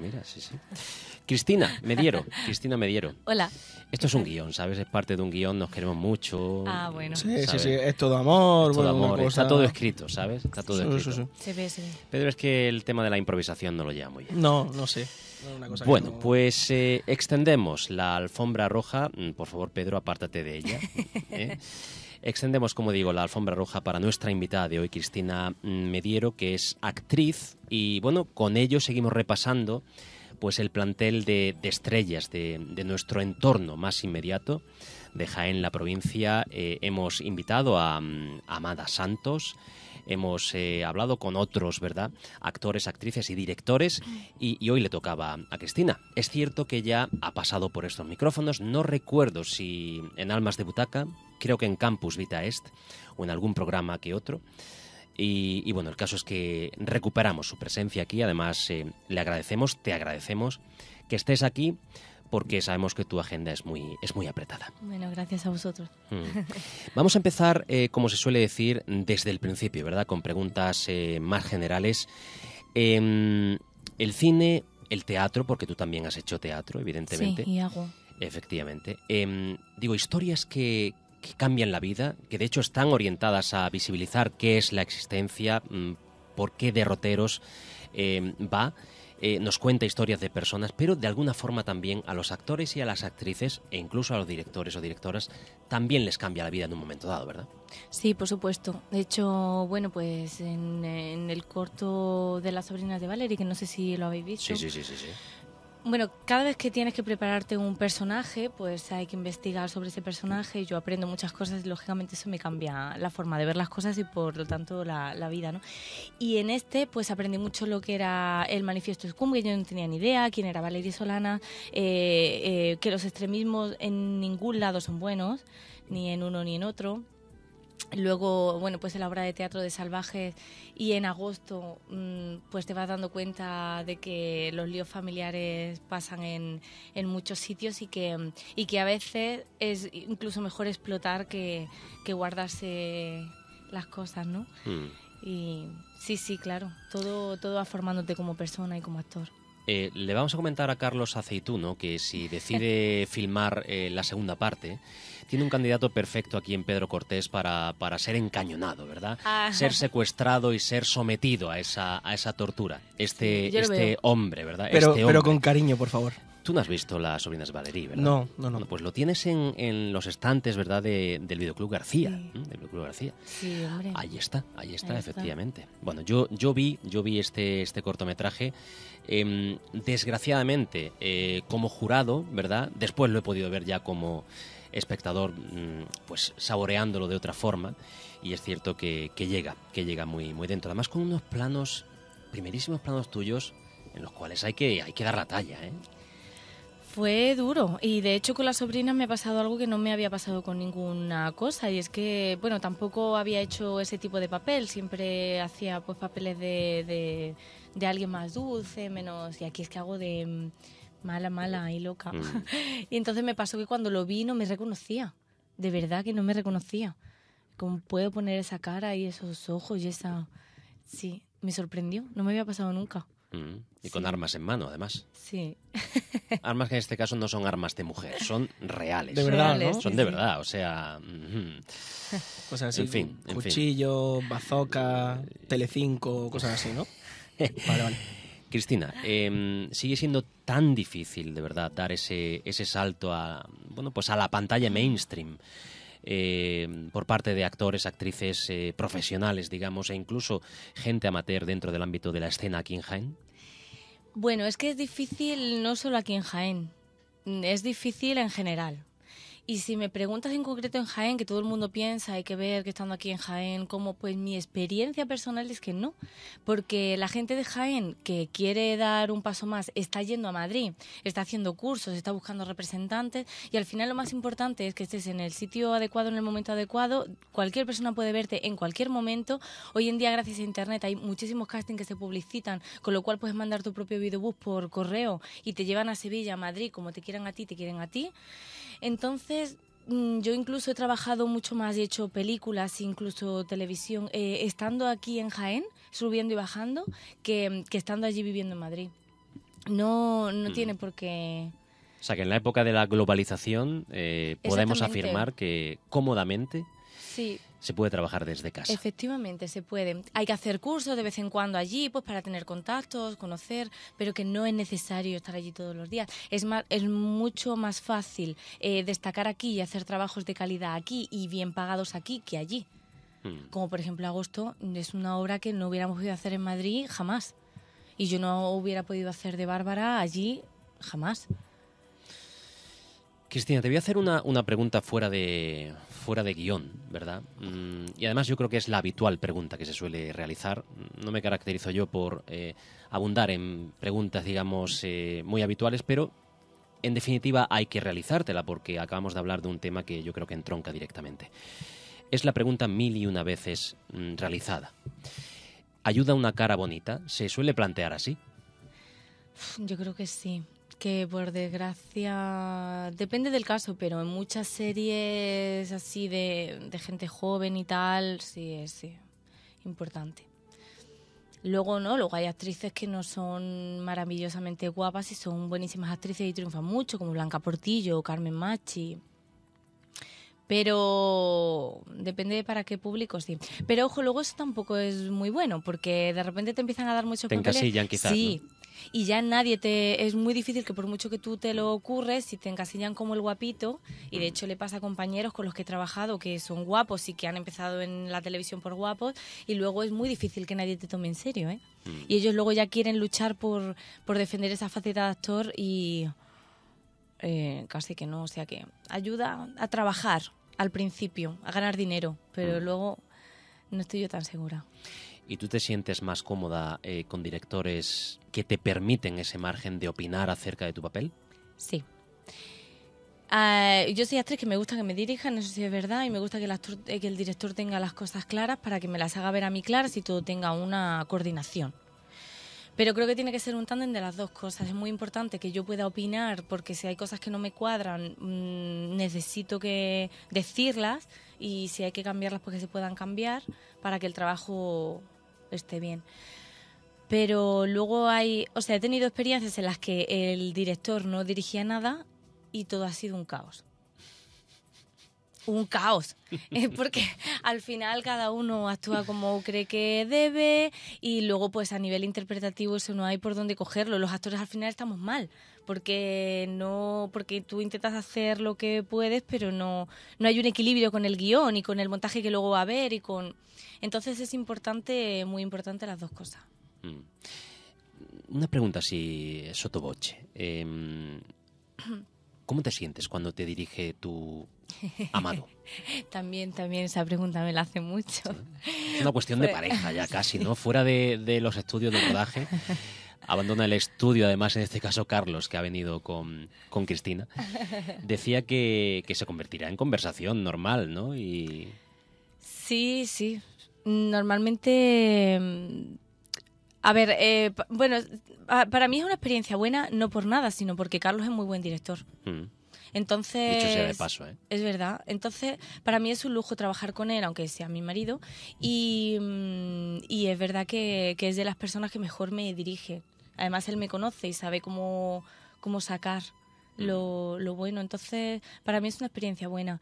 Mira, sí, sí. Cristina Mediero, Cristina Mediero. Hola. Esto es un guión, ¿sabes? Es parte de un guión, nos queremos mucho. Ah, bueno. Sí, sí, sí, es todo amor. Es todo amor. Está todo escrito, ¿sabes? Está todo escrito. Sí, sí, sí. Pedro, es que el tema de la improvisación no lo lleva muy No, no sé. bueno, pues eh, extendemos la alfombra roja. Mm, por favor, Pedro, apártate de ella. ¿eh? Extendemos, como digo, la alfombra roja para nuestra invitada de hoy, Cristina Mediero, que es actriz. Y bueno, con ello seguimos repasando pues el plantel de, estrellas de, nuestro entorno más inmediato de Jaén, la provincia. Eh, hemos invitado mm, a, Amada Santos, hemos eh, hablado con otros, ¿verdad? Actores, actrices y directores. Y, y, hoy le tocaba a Cristina. Es cierto que ya ha pasado por estos micrófonos. No recuerdo si en Almas de Butaca creo que en Campus Vita Est o en algún programa que otro. Y, bueno, el caso es que recuperamos su presencia aquí, además eh, le agradecemos, te agradecemos que estés aquí porque sabemos que tu agenda es muy, es muy apretada. Bueno, gracias a vosotros. Mm. Vamos a empezar, eh, como se suele decir, desde el principio, ¿verdad? Con preguntas eh, más generales. Em, el cine, el teatro, porque tú también has hecho teatro, evidentemente. Sí, y hago. Efectivamente. Em, digo, historias que, que cambian la vida, que de hecho están orientadas a visibilizar qué es la existencia, mm, por qué derroteros em, va. Eh, nos cuenta historias de personas, pero de alguna forma también a los actores y a las actrices, e incluso a los directores o directoras, también les cambia la vida en un momento dado, ¿verdad? Sí, por supuesto. De hecho, bueno, pues en, el corto de las sobrinas de Valerie, que no sé si lo habéis visto. sí, sí, sí. sí. Bueno, cada vez que tienes que prepararte un personaje, pues hay que investigar sobre ese personaje. Yo aprendo muchas cosas y lógicamente eso me cambia la forma de ver las cosas y por lo tanto la, vida, ¿no? Y en este, pues aprendí mucho lo que era el manifiesto Scum, que yo no tenía ni idea, quién era Valeria Solana, eh, eh, que los extremismos en ningún lado son buenos, ni en uno ni en otro. Luego, bueno, pues en la obra de teatro de Salvajes y en agosto, mm, pues te vas dando cuenta de que los líos familiares pasan en, muchos sitios y que, que a veces es incluso mejor explotar que, guardarse las cosas, ¿no? Mm. Y sí, sí, claro, todo, todo va formándote como persona y como actor. Eh, le vamos a comentar a Carlos Aceituno que si decide filmar eh, la segunda parte, tiene un candidato perfecto aquí en Pedro Cortés para, ser encañonado, ¿verdad? Ah. Ser secuestrado y ser sometido a esa, tortura. Este, este hombre, ¿verdad? pero este con cariño, por favor. Tú no has visto Las sobrinas Valerie, ¿verdad? No, no, no. pues lo tienes en, los estantes, ¿verdad? del Videoclub García. Sí. ¿eh? Del García. hombre. Ahí está, ahí está, efectivamente. Bueno, yo, yo vi, yo vi este, este cortometraje. Em, desgraciadamente, eh, como jurado, ¿verdad? Después lo he podido ver ya como espectador, mm, pues saboreándolo de otra forma. Y es cierto que, llega, que llega muy, muy dentro. Además, con unos planos, primerísimos planos tuyos, en los cuales hay que, hay que dar la talla, ¿eh? Fue duro y de hecho con la sobrina me ha pasado algo que no me había pasado con ninguna cosa y es que, bueno, tampoco había hecho ese tipo de papel, siempre hacía pues papeles de, de, alguien más dulce, menos, y aquí es que hago de mm, mala, mala y loca. Mm. y entonces me pasó que cuando lo vi no me reconocía, de verdad que no me reconocía. ¿Cómo puedo poner esa cara y esos ojos y esa... Sí, me sorprendió, no me había pasado nunca. Mm. Y con armas en mano, además. Sí. armas que en este caso no son armas de mujer, son reales. De verdad, ¿no? Son de verdad, o sea... Cosas así. En fin, Cuchillo, bazoca bazooka, telecinco, cosas así, ¿no? vale, vale. Cristina, em, sigue siendo tan difícil, de verdad, dar ese, ese salto a, bueno, pues a la pantalla mainstream. Eh, por parte de actores, actrices eh, profesionales, digamos, e incluso gente amateur dentro del ámbito de la escena aquí en Jaén? Bueno, es que es difícil no solo aquí en Jaén, es difícil en general. Y si me preguntas en concreto en Jaén, que todo el mundo piensa, hay que ver que estando aquí en Jaén, como pues mi experiencia personal es que no, porque la gente de Jaén que quiere dar un paso más está yendo a Madrid, está haciendo cursos, está buscando representantes y al final lo más importante es que estés en el sitio adecuado, en el momento adecuado, cualquier persona puede verte en cualquier momento. Hoy en día gracias a Internet hay muchísimos castings que se publicitan, con lo cual puedes mandar tu propio videobús por correo y te llevan a Sevilla, a Madrid, como te quieran a ti, te quieren a ti. Entonces, mm, yo incluso he trabajado mucho más y he hecho películas, incluso televisión, eh, estando aquí en Jaén, subiendo y bajando, que, estando allí viviendo en Madrid. No, no mm. tiene por qué... O sea, que en la época de la globalización eh, podemos afirmar que cómodamente... Sí, se puede trabajar desde casa. Efectivamente, se puede. Hay que hacer cursos de vez en cuando allí, pues para tener contactos, conocer, pero que no es necesario estar allí todos los días. Es, más, es mucho más fácil eh, destacar aquí y hacer trabajos de calidad aquí y bien pagados aquí que allí. Hmm. Como por ejemplo Agosto, es una obra que no hubiéramos podido hacer en Madrid jamás. Y yo no hubiera podido hacer de Bárbara allí jamás. Cristina, te voy a hacer una, pregunta fuera de, fuera de guión, ¿verdad? Mm, y además yo creo que es la habitual pregunta que se suele realizar. No me caracterizo yo por eh, abundar en preguntas, digamos, eh, muy habituales, pero en definitiva hay que realizártela porque acabamos de hablar de un tema que yo creo que entronca directamente. Es la pregunta mil y una veces mm, realizada. ¿Ayuda una cara bonita? ¿Se suele plantear así? Yo creo que sí que por desgracia depende del caso, pero en muchas series así de, gente joven y tal, sí es importante. Luego no, luego hay actrices que no son maravillosamente guapas y son buenísimas actrices y triunfan mucho, como Blanca Portillo o Carmen Machi. Pero depende para qué público, sí. Pero ojo, luego eso tampoco es muy bueno, porque de repente te empiezan a dar muchos te Te encasillan quizás, y ya nadie te... Es muy difícil que por mucho que tú te lo ocurres, si te encasillan como el guapito, y de hecho le pasa a compañeros con los que he trabajado que son guapos y que han empezado en la televisión por guapos, y luego es muy difícil que nadie te tome en serio, ¿eh? Mm. Y ellos luego ya quieren luchar por, por defender esa faceta de actor y... Eh, casi que no, o sea que ayuda a trabajar al principio, a ganar dinero, pero mm. luego no estoy yo tan segura y tú te sientes más cómoda eh, con directores que te permiten ese margen de opinar acerca de tu papel? Sí. Ah, yo soy actriz que me gusta que me dirijan, eso sí es verdad, y me gusta eh, que el, director tenga las cosas claras para que me las haga ver a mí claras y todo tenga una coordinación. Pero creo que tiene que ser un tándem de las dos cosas. Es muy importante que yo pueda opinar, porque si hay cosas que no me cuadran, mm, necesito que decirlas y si hay que cambiarlas, porque pues se puedan cambiar para que el trabajo esté bien. Pero luego hay, o sea, he tenido experiencias en las que el director no dirigía nada y todo ha sido un caos un caos, eh, porque al final cada uno actúa como cree que debe y luego pues a nivel interpretativo eso no hay por dónde cogerlo, los actores al final estamos mal, porque no porque tú intentas hacer lo que puedes, pero no no hay un equilibrio con el guión y con el montaje que luego va a haber y con entonces es importante, muy importante las dos cosas. Mm. Una pregunta así, sotoboche. Eh, ¿Cómo te sientes cuando te dirige tu amado? también, también esa pregunta me la hace mucho. Es una cuestión de pareja ya casi, ¿no? Fuera de, los estudios de rodaje. abandona el estudio, además en este caso Carlos, que ha venido con, con Cristina, decía que, se convertirá en conversación normal, ¿no? Y... Sí, sí. Normalmente... Mm, a ver, eh, bueno, para mí es una experiencia buena, no por nada, sino porque Carlos es muy buen director. Mm. ¿eh? Entonces. Es verdad. Entonces, para mí es un lujo trabajar con él, aunque sea mi marido. Y, mm, es verdad que, es de las personas que mejor me dirige. Además, él me conoce y sabe cómo, sacar mm. lo, lo bueno. Entonces, para mí es una experiencia buena.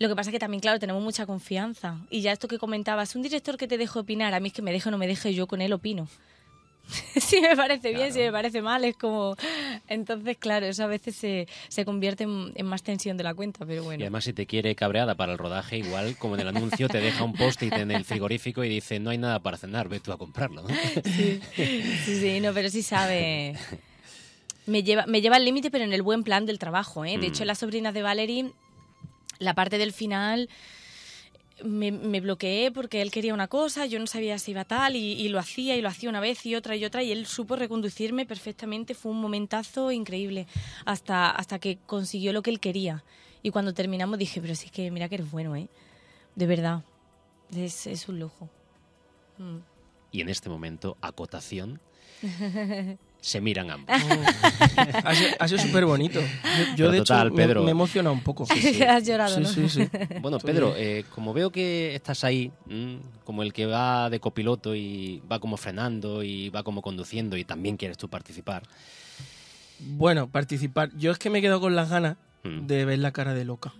Lo que pasa es que también, claro, tenemos mucha confianza. Y ya esto que comentabas, un director que te deje opinar, a mí es que me deje o no me deje, yo con él opino si me parece bien, si me parece mal, es como... Entonces, claro, eso a veces se, convierte en, más tensión de la cuenta, pero bueno. Y además si te quiere cabreada para el rodaje, igual como en el anuncio te deja un post-it en el frigorífico y dice, no hay nada para cenar, ve tú a comprarlo. Sí. sí, no, pero sí sabe... Me lleva, me lleva al límite, pero en el buen plan del trabajo. ¿eh? De hecho, mm. las sobrinas de Valerie, la parte del final me, bloqueé porque él quería una cosa, yo no sabía si iba tal, y, lo hacía, y lo hacía una vez, y otra, y otra, y él supo reconducirme perfectamente, fue un momentazo increíble, hasta, hasta que consiguió lo que él quería. Y cuando terminamos dije, pero sí es que mira que eres bueno, ¿eh? De verdad, es, es un lujo. Mm. Y en este momento, acotación. se miran ambos. ha sido, súper bonito. Yo, de hecho, me, he emocionado un poco. Sí, Has llorado, Sí, sí. Bueno, Pedro, eh, como veo que estás ahí, mm, como el que va de copiloto y va como frenando y va como conduciendo y también quieres tú participar. Bueno, participar. Yo es que me quedo con las ganas mm. de ver la cara de loca.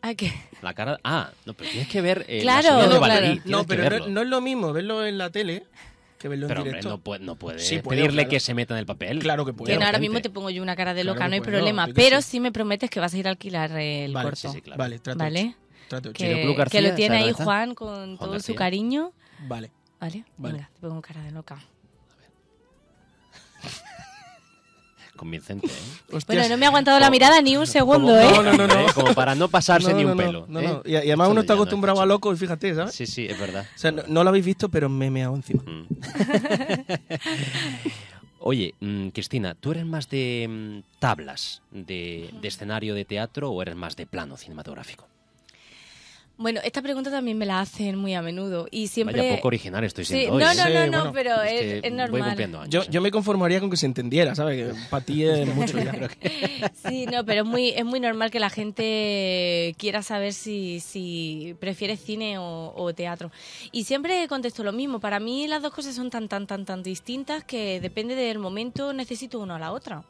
¿A ah, qué? La cara. Ah, no, pero tienes que ver. el eh, claro, claro. No, pero no, es lo mismo verlo en la tele pero, no puede, pedirle que se meta en el papel. Claro que puede. ahora mismo te pongo yo una cara de loca, no hay problema. pero sí. me prometes que vas a ir a alquilar el vale, Vale, trato que, que, lo tiene ahí Juan con todo su cariño. Vale. Vale, Venga, te pongo cara de loca convincente. ¿eh? Bueno, no me ha aguantado la mirada ni un segundo, ¿eh? No, no, no, ¿Eh? Como para no pasarse ni un pelo. ¿eh? Y, además uno está acostumbrado a loco, y fíjate, ¿sabes? Sí, sí, es verdad. O sea, no, lo habéis visto, pero me me meado encima. Mm. Oye, mm, Cristina, ¿tú eres más de mm, tablas de escenario de teatro o eres más de plano cinematográfico? Bueno, esta pregunta también me la hacen muy a menudo y siempre... Vaya poco original estoy siendo No, no, no, pero es, normal. Yo, me conformaría con que se entendiera, ¿sabes? para ti es mucho Sí, no, pero es muy, es muy normal que la gente quiera saber si, si prefiere cine o, teatro. Y siempre contesto lo mismo. Para mí las dos cosas son tan, tan, tan, tan distintas que depende del momento necesito una a la otra.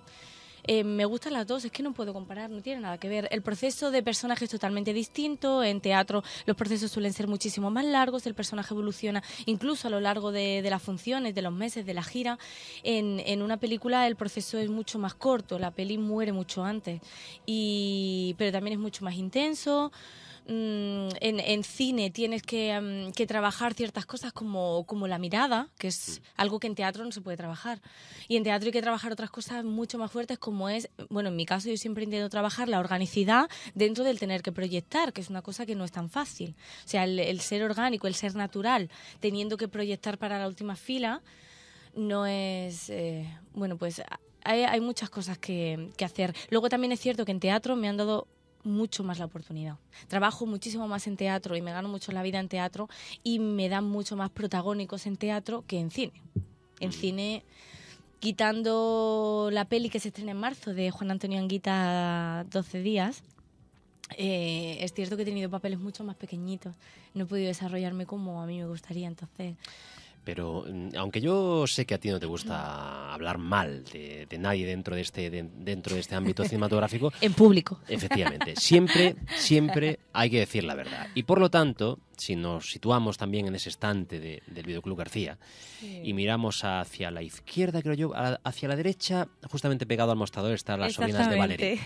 Eh, me gustan las dos, es que no puedo comparar, no tiene nada que ver. El proceso de personaje es totalmente distinto, en teatro los procesos suelen ser muchísimo más largos, el personaje evoluciona incluso a lo largo de, las funciones, de los meses, de la gira. En, en, una película el proceso es mucho más corto, la peli muere mucho antes, y, pero también es mucho más intenso. Mm, en, cine tienes mm, que, trabajar ciertas cosas como, como la mirada, que es algo que en teatro no se puede trabajar. Y en teatro hay que trabajar otras cosas mucho más fuertes como es, bueno, en mi caso yo siempre intento trabajar la organicidad dentro del tener que proyectar, que es una cosa que no es tan fácil. O sea, el, ser orgánico, el ser natural, teniendo que proyectar para la última fila, no es, eh, bueno, pues hay, muchas cosas que hacer. Luego también es cierto que en teatro me han dado mucho más la oportunidad. Trabajo muchísimo más en teatro y me gano mucho la vida en teatro y me dan mucho más protagónicos en teatro que en cine. En cine, quitando la peli que se estrena en marzo de Juan Antonio Anguita 12 días, eh, es cierto que he tenido papeles mucho más pequeñitos. No he podido desarrollarme como a mí me gustaría, entonces pero mm, aunque yo sé que a ti no te gusta hablar mal de, nadie dentro de este dentro de este ámbito cinematográfico en público efectivamente siempre siempre hay que decir la verdad y por lo tanto si nos situamos también en ese estante del Videoclub García y miramos hacia la izquierda, creo yo, hacia la derecha, justamente pegado al mostrador, están las sobrinas de Valeria.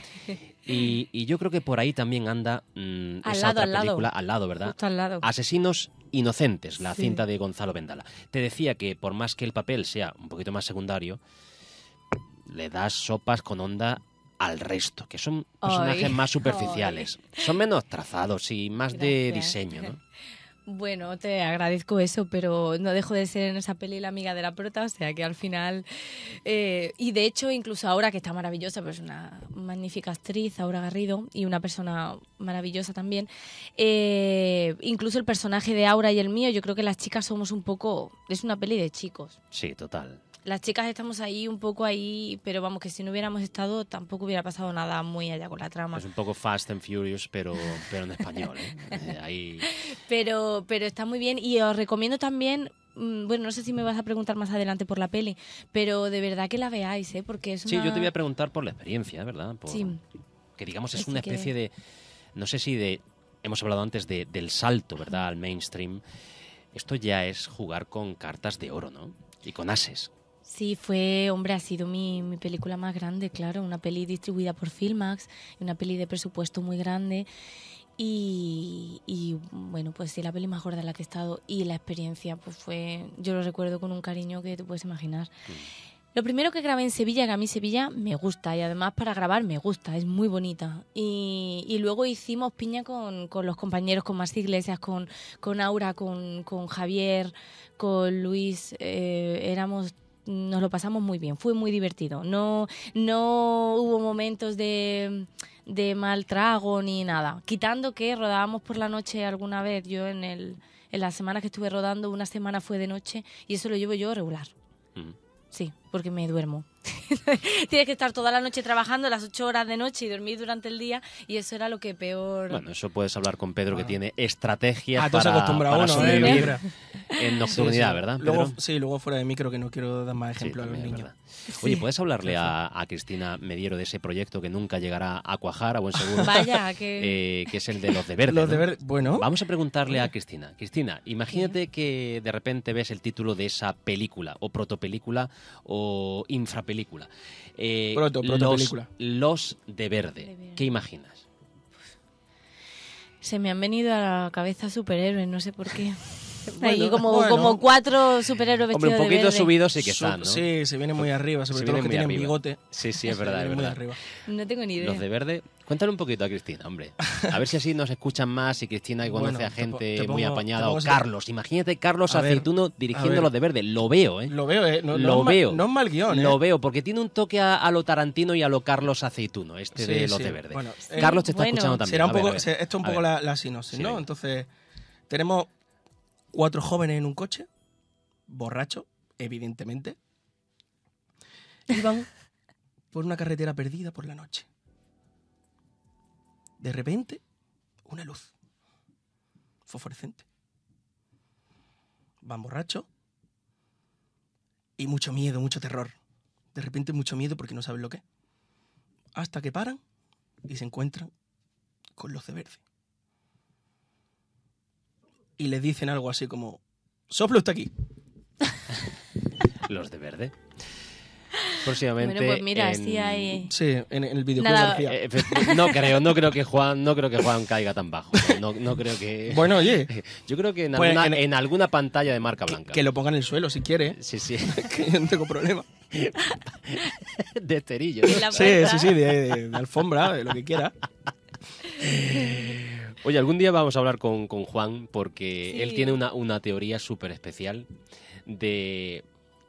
Y, yo creo que por ahí también anda mm, al esa lado, otra al película, lado. al lado, ¿verdad? Asesinos Inocentes, la cinta de Gonzalo Vendala. Te decía que por más que el papel sea un poquito más secundario, le das sopas con onda al resto, que son personajes más superficiales. Son menos trazados y más de diseño, ¿no? Bueno, te agradezco eso, pero no dejo de ser en esa peli la amiga de la prota, o sea que al final... Eh, y de hecho, incluso ahora que está maravillosa, pero es una magnífica actriz, Aura Garrido, y una persona maravillosa también, eh, incluso el personaje de Aura y el mío, yo creo que las chicas somos un poco... Es una peli de chicos. Sí, total las chicas estamos ahí un poco ahí, pero vamos, que si no hubiéramos estado tampoco hubiera pasado nada muy allá con la trama. Es un poco Fast and Furious, pero, pero en español. ¿eh? eh pero, pero está muy bien y os recomiendo también... Mm, bueno, no sé si me vas a preguntar más adelante por la peli, pero de verdad que la veáis, ¿eh? Porque es una... Sí, yo te voy a preguntar por la experiencia, ¿verdad? Sí. Que digamos es una especie de... No sé si de... Hemos hablado antes del salto, ¿verdad? Al mainstream. Esto ya es jugar con cartas de oro, ¿no? Y con ases. Sí, fue, hombre, ha sido mi, película más grande, claro, una peli distribuida por Filmax, una peli de presupuesto muy grande y, bueno, pues sí, la peli más gorda en la que he estado y la experiencia, pues fue, yo lo recuerdo con un cariño que te puedes imaginar. Mm. Lo primero que grabé en Sevilla, que a mí Sevilla me gusta y además para grabar me gusta, es muy bonita. Y, luego hicimos piña con, los compañeros, con Marcia Iglesias, con, con Aura, con, Javier, con Luis. Eh, éramos nos lo pasamos muy bien, fue muy divertido. No, no hubo momentos de, mal trago ni nada. Quitando que rodábamos por la noche alguna vez, yo en, el, en las semanas que estuve rodando, una semana fue de noche y eso lo llevo yo regular. Sí, porque me duermo. Tienes que estar toda la noche trabajando, las ocho horas de noche y dormir durante el día, y eso era lo que peor. Bueno, eso puedes hablar con Pedro, que tiene estrategias ah, para, sobrevivir. ¿eh? en nocturnidad, ¿verdad? Luego, sí, luego fuera de mí creo que no quiero dar más ejemplo a los niños. Oye, ¿puedes hablarle a, Cristina Mediero de ese proyecto que nunca llegará a cuajar, a buen seguro? Vaya, eh, que... es el de los de verde. de bueno. Vamos a preguntarle a Cristina. Cristina, imagínate que de repente ves el título de esa película, o protopelícula, o infrapelícula. Eh, los, de verde. ¿Qué imaginas? Se me han venido a la cabeza superhéroes, no sé por qué. Ahí como, cuatro superhéroes vestidos Hombre, un poquito subidos sí que están, ¿no? Sí, se viene muy arriba, sobre se todo los que tienen bigote. Sí, sí, es verdad, es verdad. No tengo ni idea. Los de verde... Cuéntale un poquito a Cristina, hombre. A ver si así nos escuchan más y Cristina conoce a gente muy apañada. O Carlos, imagínate Carlos Aceituno dirigiendo los de verde. Lo veo, ¿eh? Lo veo, ¿eh? No, lo veo. mal, no es mal guión, ¿eh? Lo veo, porque tiene un toque a, lo Tarantino y a lo Carlos Aceituno, este de los de verde. Bueno, Carlos te eh, está escuchando también. Será un poco, esto es un poco la, la sinopsis, ¿no? Entonces, tenemos cuatro jóvenes en un coche, borrachos, evidentemente, iban por una carretera perdida por la noche. De repente, una luz fosforescente. Van borrachos y mucho miedo, mucho terror. De repente mucho miedo porque no saben lo que Hasta que paran y se encuentran con los de verde y le dicen algo así como, Soplo está aquí. Los de verde. Próximamente. Bueno, pues mira, en... sí Sí, en el videoclub eh, no creo, no creo que Juan, no creo que Juan caiga tan bajo. No, creo que. Bueno, oye. Yo creo que pues en, alguna, pantalla de marca blanca. Que, lo ponga en el suelo si quiere. Sí, sí. que no tengo problema. de esterillo. Sí, sí, sí, de, alfombra, de lo que quiera. Oye, algún día vamos a hablar con, Juan porque él tiene una, teoría súper especial de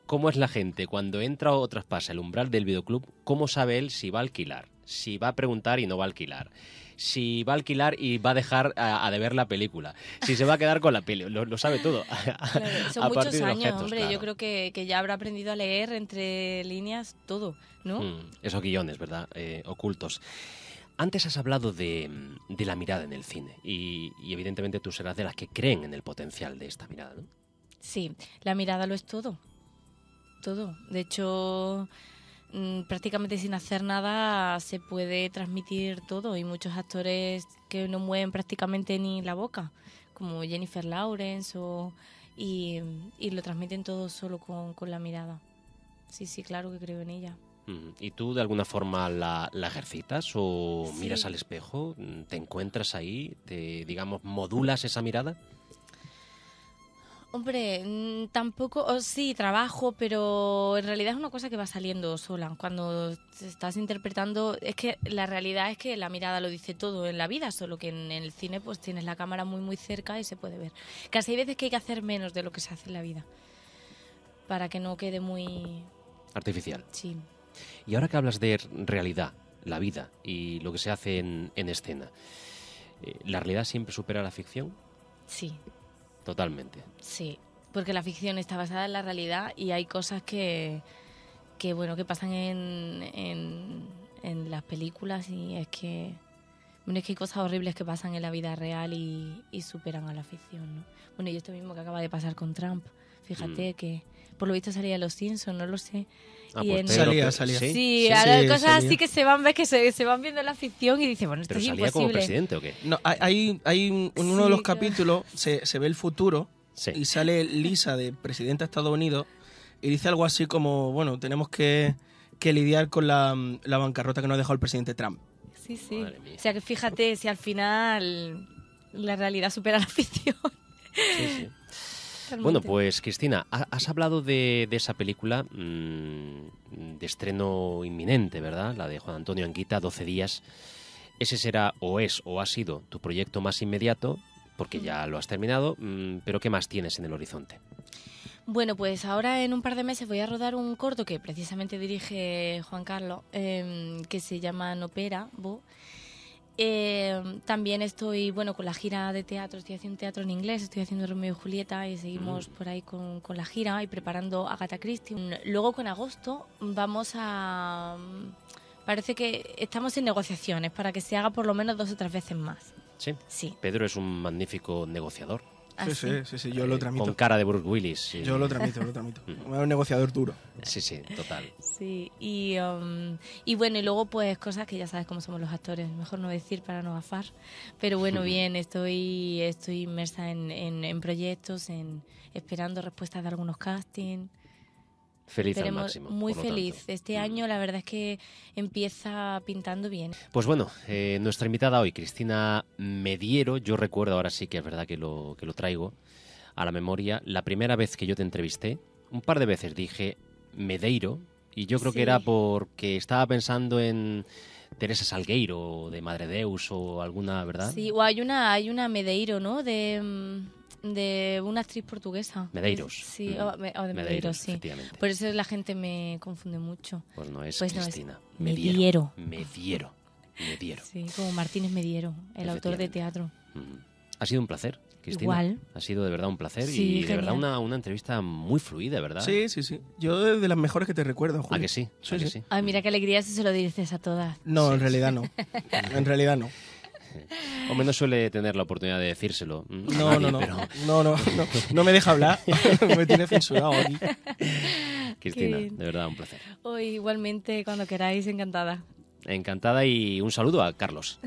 cómo es la gente cuando entra o traspasa el umbral del videoclub, cómo sabe él si va a alquilar, si va a preguntar y no va a alquilar si va a alquilar y va a dejar a, de ver la película, si se va a quedar con la peli, lo, sabe todo. son muchos años, hombre, yo creo que, ya habrá aprendido a leer entre líneas todo, ¿no? Mm, esos guiones, ¿verdad? Eh, ocultos. Antes has hablado mm, de, la mirada en el cine y, evidentemente tú serás de las que creen en el potencial de esta mirada, ¿no? Sí, la mirada lo es todo, todo. De hecho, mm, prácticamente sin hacer nada se puede transmitir todo y muchos actores que no mueven prácticamente ni la boca, como Jennifer Lawrence o... Y, lo transmiten todo solo con la mirada. Sí, sí, claro que creo en ella. ¿Y tú de alguna forma la, ejercitas o miras al espejo? ¿Te encuentras ahí? ¿Te, digamos, modulas esa mirada? Hombre, mm, tampoco, oh, sí, trabajo, pero en realidad es una cosa que va saliendo sola. Cuando estás interpretando, es que la realidad es que la mirada lo dice todo en la vida, solo que en el cine pues tienes la cámara muy muy cerca y se puede ver. Casi hay veces que hay que hacer menos de lo que se hace en la vida, para que no quede muy... Artificial. Sí. Y ahora que hablas de realidad, la vida y lo que se hace en, escena, eh, ¿la realidad siempre supera a la ficción? Sí. Totalmente. Sí, porque la ficción está basada en la realidad y hay cosas que, que bueno, que pasan en, en, las películas y es que... Bueno, es que hay cosas horribles que pasan en la vida real y, superan a la ficción, ¿no? Bueno, y esto mismo que acaba de pasar con Trump. Fíjate mm. que lo visto salía Los Simpsons, no lo sé. Ah, pues salía, salía. Sí, cosas así que se van, ves que se, van viendo en la ficción y dice, bueno, esto Pero es salía como presidente o qué? No, hay, hay uno de los capítulos se, ve el futuro y sale Lisa de presidenta de Estados Unidos y dice algo así como, bueno, tenemos que, lidiar con la, la, bancarrota que nos ha dejado el presidente Trump. Sí, sí. O sea que fíjate, si al final la realidad supera la ficción. Sí, sí. Bueno, pues Cristina, has hablado de, esa película mm, de estreno inminente, ¿verdad? La de Juan Antonio Anguita, 12 días. Ese será o es o ha sido tu proyecto más inmediato, porque ya lo has terminado, mm, pero ¿qué más tienes en el horizonte? Bueno, pues ahora en un par de meses voy a rodar un corto que precisamente dirige Juan Carlos, em, que se llama Nopera, Bo. Eh, también estoy, bueno, con la gira de teatro, estoy haciendo teatro en inglés, estoy haciendo Romeo y Julieta y seguimos mm. por ahí con, la gira y preparando Agatha Christie. Mm, luego con agosto vamos a... Mm, parece que estamos en negociaciones para que se haga por lo menos dos o tres veces más. sí. Pedro es un magnífico negociador. ¿Ah, sí, sí, sí, yo eh, lo tramito. Con cara de Bruce Willis. Yo lo tramito, lo tramito. un negociador duro. Sí, sí, total. Sí, um, y, bueno, y luego pues cosas que ya sabes cómo somos los actores, mejor no decir para no gafar. Pero bueno, bien, estoy, estoy inmersa en, en, proyectos, en esperando respuestas de algunos castings. Feliz al máximo. Muy feliz. Este mm. año la verdad es que empieza pintando bien. Pues bueno, eh, nuestra invitada hoy, Cristina Mediero, yo recuerdo, ahora sí que es verdad que lo, que lo traigo a la memoria, la primera vez que yo te entrevisté, un par de veces dije Medeiro, y yo creo que era porque estaba pensando en Teresa Salgueiro de Madre Deus o alguna, ¿verdad? Sí, o hay una, hay una Medeiro, ¿no? De... Mm, de una actriz portuguesa. Medeiros. Sí, mm. o, de Medeiros, sí. Por eso la gente me confunde mucho. Pues, pues no es Cristina. Mediero. Mediero. Mediero. Sí, como Martínez Mediero, el autor de teatro. Mm. Ha sido un placer. Cristina. Igual. Ha sido de verdad un placer y de verdad una, una, entrevista muy fluida, ¿verdad? Sí, sí, sí. Yo de las mejores que te recuerdo, Julio. que sí? ¿A sí, mira qué alegría si se lo dices a todas. No, en realidad no. en realidad no. Hombre, no suele tener la oportunidad de decírselo. Mm. No, no, no. no, no, no, no. me deja hablar. me tiene censurado aquí. Cristina, de verdad, un placer. Hoy igualmente, cuando queráis, encantada. Encantada y un saludo a Carlos.